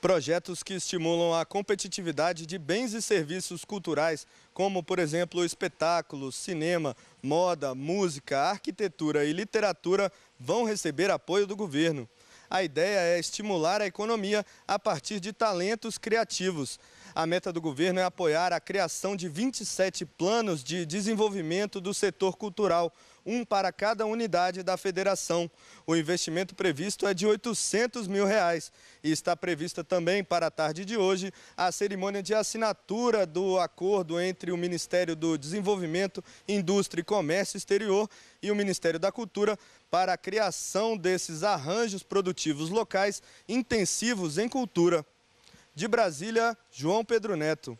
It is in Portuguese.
Projetos que estimulam a competitividade de bens e serviços culturais, como, por exemplo, espetáculos, cinema, moda, música, arquitetura e literatura, vão receber apoio do governo. A ideia é estimular a economia a partir de talentos criativos. A meta do governo é apoiar a criação de 27 planos de desenvolvimento do setor cultural, um para cada unidade da federação. O investimento previsto é de 800 mil reais e está prevista também para a tarde de hoje a cerimônia de assinatura do acordo entre o Ministério do Desenvolvimento, Indústria e Comércio Exterior e o Ministério da Cultura para a criação desses arranjos produtivos locais intensivos em cultura. De Brasília, João Pedro Neto.